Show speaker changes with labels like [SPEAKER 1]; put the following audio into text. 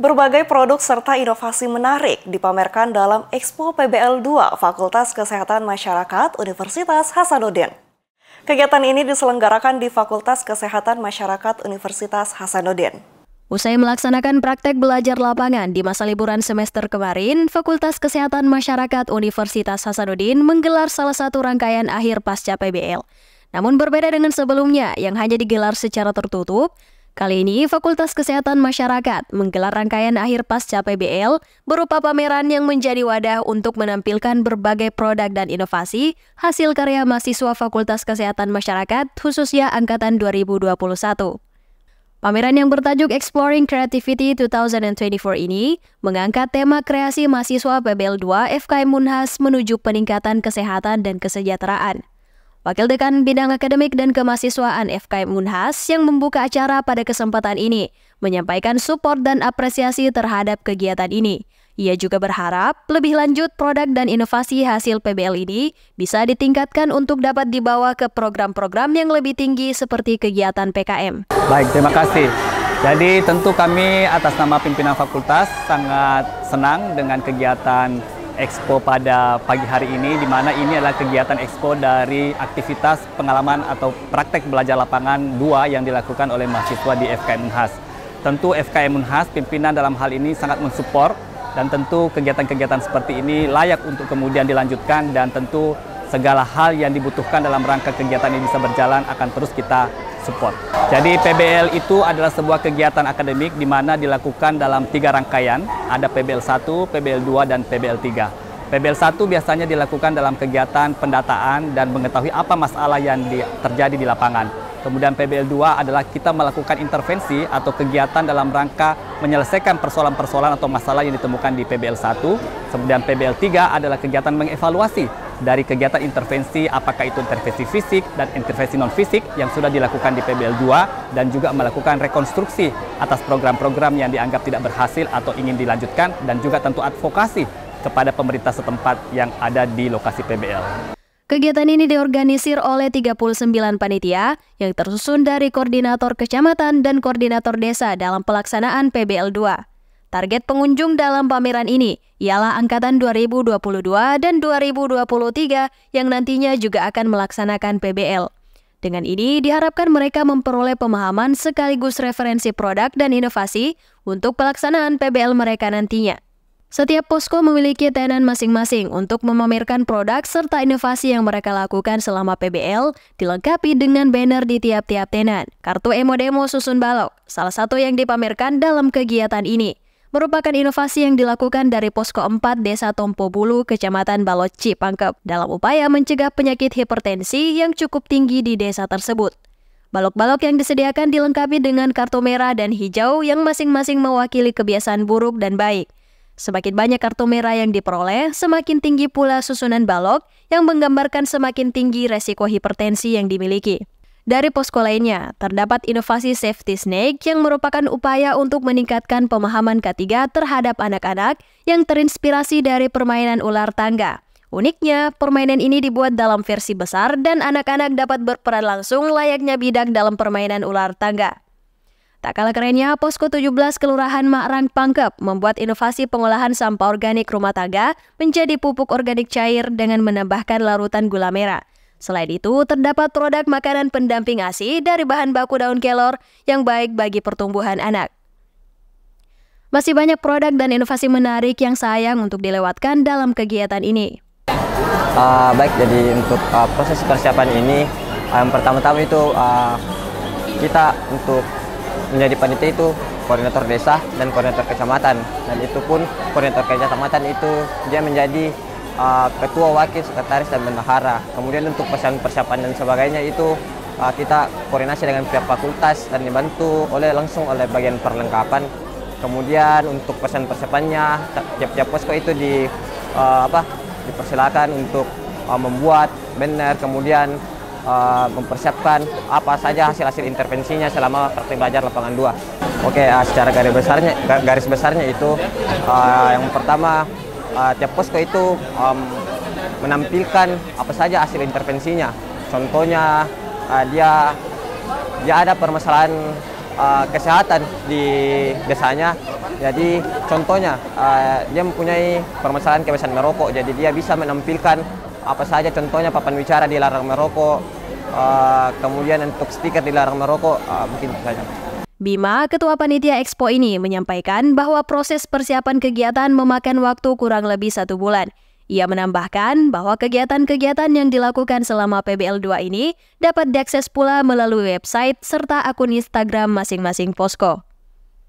[SPEAKER 1] Berbagai produk serta inovasi menarik dipamerkan dalam Expo PBL 2 Fakultas Kesehatan Masyarakat Universitas Hasanuddin. Kegiatan ini diselenggarakan di Fakultas Kesehatan Masyarakat Universitas Hasanuddin.
[SPEAKER 2] Usai melaksanakan praktek belajar lapangan di masa liburan semester kemarin, Fakultas Kesehatan Masyarakat Universitas Hasanuddin menggelar salah satu rangkaian akhir pasca PBL. Namun berbeda dengan sebelumnya yang hanya digelar secara tertutup, Kali ini, Fakultas Kesehatan Masyarakat menggelar rangkaian akhir pasca PBL berupa pameran yang menjadi wadah untuk menampilkan berbagai produk dan inovasi hasil karya mahasiswa Fakultas Kesehatan Masyarakat khususnya Angkatan 2021. Pameran yang bertajuk Exploring Creativity 2024 ini mengangkat tema kreasi mahasiswa PBL 2 FKM Munhas menuju peningkatan kesehatan dan kesejahteraan. Wakil Dekan Bidang Akademik dan Kemahasiswaan FKM Unhas yang membuka acara pada kesempatan ini menyampaikan support dan apresiasi terhadap kegiatan ini. Ia juga berharap lebih lanjut produk dan inovasi hasil PBL ini bisa ditingkatkan untuk dapat dibawa ke program-program yang lebih tinggi seperti kegiatan PKM.
[SPEAKER 1] Baik, terima kasih. Jadi tentu kami atas nama pimpinan fakultas sangat senang dengan kegiatan Expo pada pagi hari ini, di mana ini adalah kegiatan Expo dari aktivitas pengalaman atau praktek belajar lapangan dua yang dilakukan oleh mahasiswa di FKM Unhas. Tentu FKM Unhas, pimpinan dalam hal ini sangat mensupport dan tentu kegiatan-kegiatan seperti ini layak untuk kemudian dilanjutkan dan tentu segala hal yang dibutuhkan dalam rangka kegiatan ini bisa berjalan akan terus kita support. Jadi PBL itu adalah sebuah kegiatan akademik di mana dilakukan dalam tiga rangkaian, ada PBL 1, PBL 2, dan PBL 3. PBL 1 biasanya dilakukan dalam kegiatan pendataan dan mengetahui apa masalah yang di, terjadi di lapangan. Kemudian PBL 2 adalah kita melakukan intervensi atau kegiatan dalam rangka menyelesaikan persoalan-persoalan atau masalah yang ditemukan di PBL 1. Kemudian PBL 3 adalah kegiatan mengevaluasi dari kegiatan intervensi, apakah itu intervensi fisik dan intervensi non-fisik yang sudah dilakukan di PBL 2 dan juga melakukan rekonstruksi atas program-program yang dianggap tidak berhasil atau ingin dilanjutkan dan juga tentu advokasi kepada pemerintah setempat yang ada di lokasi PBL.
[SPEAKER 2] Kegiatan ini diorganisir oleh 39 panitia yang tersusun dari koordinator kecamatan dan koordinator desa dalam pelaksanaan PBL 2. Target pengunjung dalam pameran ini ialah angkatan 2022 dan 2023 yang nantinya juga akan melaksanakan PBL. Dengan ini, diharapkan mereka memperoleh pemahaman sekaligus referensi produk dan inovasi untuk pelaksanaan PBL mereka nantinya. Setiap posko memiliki tenan masing-masing untuk memamerkan produk serta inovasi yang mereka lakukan selama PBL, dilengkapi dengan banner di tiap-tiap tenan. Kartu Emo Demo Susun Balok, salah satu yang dipamerkan dalam kegiatan ini merupakan inovasi yang dilakukan dari Posko 4 Desa Tompo Bulu, Kecamatan Balot Cipangkep dalam upaya mencegah penyakit hipertensi yang cukup tinggi di desa tersebut. Balok-balok yang disediakan dilengkapi dengan kartu merah dan hijau yang masing-masing mewakili kebiasaan buruk dan baik. Semakin banyak kartu merah yang diperoleh, semakin tinggi pula susunan balok yang menggambarkan semakin tinggi resiko hipertensi yang dimiliki. Dari posko lainnya, terdapat inovasi Safety Snake yang merupakan upaya untuk meningkatkan pemahaman K3 terhadap anak-anak yang terinspirasi dari permainan ular tangga. Uniknya, permainan ini dibuat dalam versi besar dan anak-anak dapat berperan langsung layaknya bidak dalam permainan ular tangga. Tak kalah kerennya, Posko 17 Kelurahan Makrang Pangkep membuat inovasi pengolahan sampah organik rumah tangga menjadi pupuk organik cair dengan menambahkan larutan gula merah. Selain itu, terdapat produk makanan pendamping ASI dari bahan baku daun kelor yang baik bagi pertumbuhan anak. Masih banyak produk dan inovasi menarik yang sayang untuk dilewatkan dalam kegiatan ini.
[SPEAKER 3] Uh, baik, jadi untuk uh, proses persiapan ini, ah, yang pertama-tama itu uh, kita untuk menjadi panitia itu koordinator desa dan koordinator kecamatan. Dan itu pun koordinator kecamatan itu dia menjadi uh, ketua, wakil, sekretaris, dan bendahara. Kemudian untuk persiapan-persiapan dan sebagainya itu uh, kita koordinasi dengan pihak fakultas dan dibantu oleh langsung oleh bagian perlengkapan. Kemudian untuk persiapan-persiapannya tiap-tiap posko itu di uh, apa dipersilakan untuk uh, membuat banner kemudian uh, mempersiapkan apa saja hasil-hasil intervensinya selama praktik belajar lapangan 2. Oke, okay, uh, secara garis besarnya garis besarnya itu uh, yang pertama uh, tiap posko itu um, menampilkan apa saja hasil intervensinya. Contohnya uh, dia dia ada permasalahan uh, kesehatan di desanya. Jadi contohnya uh, dia mempunyai permasalahan kebiasaan merokok. Jadi dia bisa menampilkan apa saja contohnya papan bicara dilarang merokok, uh, kemudian untuk stiker dilarang merokok, uh, mungkin saja.
[SPEAKER 2] Bima, Ketua Panitia Expo ini menyampaikan bahwa proses persiapan kegiatan memakan waktu kurang lebih satu bulan. Ia menambahkan bahwa kegiatan-kegiatan yang dilakukan selama PBL2 ini dapat diakses pula melalui website serta akun Instagram masing-masing posko.